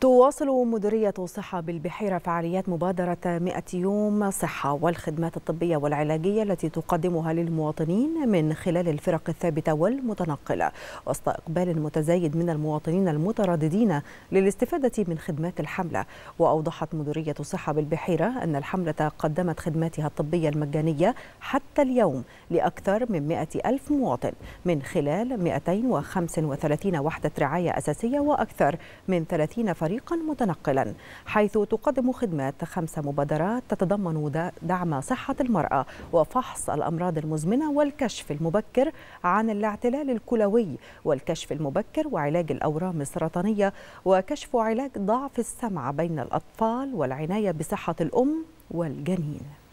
تواصل مديرية الصحة بالبحيرة فعاليات مبادرة 100 يوم صحة والخدمات الطبية والعلاجية التي تقدمها للمواطنين من خلال الفرق الثابتة والمتنقلة وسط إقبال متزايد من المواطنين المترددين للاستفادة من خدمات الحملة وأوضحت مديرية الصحة بالبحيرة أن الحملة قدمت خدماتها الطبية المجانية حتى اليوم لأكثر من 100 ألف مواطن من خلال 235 وحدة رعاية أساسية وأكثر من 30 فريق طريقا متنقلا حيث تقدم خدمات خمس مبادرات تتضمن دعم صحة المرأة وفحص الأمراض المزمنة والكشف المبكر عن الاعتلال الكلوي والكشف المبكر وعلاج الأورام السرطانية وكشف علاج ضعف السمع بين الأطفال والعناية بصحة الأم والجنين